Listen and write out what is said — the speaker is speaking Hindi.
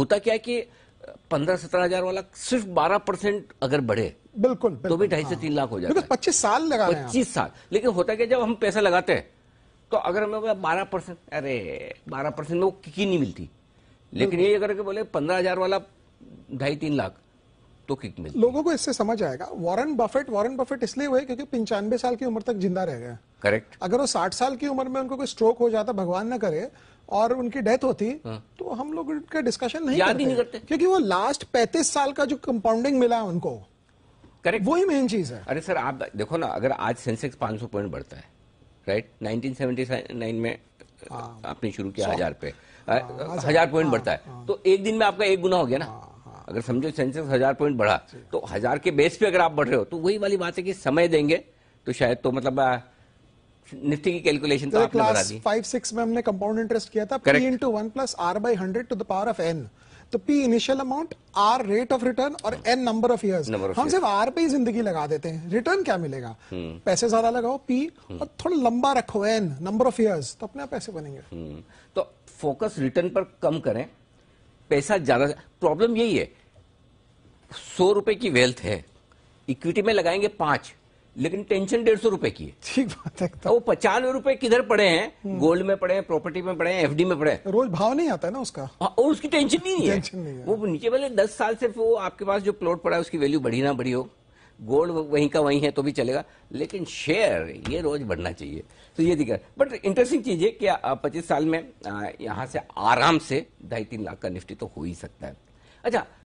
होता क्या है कि पंद्रह सत्रह हजार वाला सिर्फ बारह परसेंट अगर बढ़े बिल्कुल, बिल्कुल तो भी ढाई से हाँ। तीन लाख हो जाएगा पच्चीस साल लगा पच्चीस साल लेकिन होता क्या जब हम पैसा लगाते हैं तो अगर हमें बारह परसेंट अरे बारह परसेंट में वो किकी नहीं मिलती लेकिन ये अगर बोले पंद्रह हजार वाला ढाई तीन लाख तो किक मिलती लोगों को इससे समझ आएगा वॉरेन बफेट वॉरेन बफेट इसलिए हुए क्योंकि पंचानवे साल की उम्र तक जिंदा रह गया करेक्ट अगर वो साठ साल की उम्र में उनको कोई स्ट्रोक हो जाता भगवान ना करे और उनकी डेथ होती हाँ। तो हम लोग उनका डिस्कशन नहीं याद करते, नहीं करते क्योंकि वो लास्ट पैंतीस साल का जो कंपाउंडिंग मिला है उनको करेक्ट वही मेन चीज है अरे सर आप देखो ना अगर आज सेंसेक्स पांच पॉइंट बढ़ता है राइट नाइनटीन में हाँ। आपने शुरू किया हजार पे हाँ, हजार पॉइंट हाँ, बढ़ता है हाँ। तो एक दिन में आपका एक गुना हो गया ना अगर समझो सेंसेक्स हजार पॉइंट बढ़ा तो हजार के बेस पे अगर आप बढ़ रहे हो तो वही वाली बात है कि समय देंगे तो शायद तो मतलब निफ्टी की कैलकुलेशन तो, तो आपने बता दी फाइव सिक्स में हमने कंपाउंड इंटरेस्ट किया था P into one plus R by hundred to the power of N तो P initial amount R rate of return और एन नंबर ऑफ इयर्स हम सिर्फ आर पे ही जिंदगी लगा देते हैं रिटर्न क्या मिलेगा हम्म। पैसे ज्यादा लगाओ पी हम्म। और थोड़ा लंबा रखो एन नंबर ऑफ इयर्स तो अपने आप पैसे बनेंगे हम्म। तो फोकस रिटर्न पर कम करें पैसा ज्यादा प्रॉब्लम यही है सौ रुपए की वेल्थ है इक्विटी में लगाएंगे पांच लेकिन टेंशन डेढ़ सौ रुपए की है ठीक बात है तो वो पचानवे रुपए किधर पड़े हैं हम्म। गोल्ड में पड़े हैं प्रॉपर्टी में पड़े हैं एफडी में पड़े हैं रोज भाव नहीं आता ना उसका हाँ, और उसकी टेंशन नहीं है टेंशन नहीं है वो नीचे वाले दस साल से वो आपके पास जो प्लॉट पड़ा है उसकी वैल्यू बढ़ी ना बढ़ी हो गोल्ड वहीं का वहीं है तो भी चलेगा लेकिन शेयर ये रोज बढ़ना चाहिए तो ये दिक्कत बट इंटरेस्टिंग चीज है कि पच्चीस साल में यहाँ से आराम से ढाई तीन लाख का निफ्टी तो हो ही सकता है अच्छा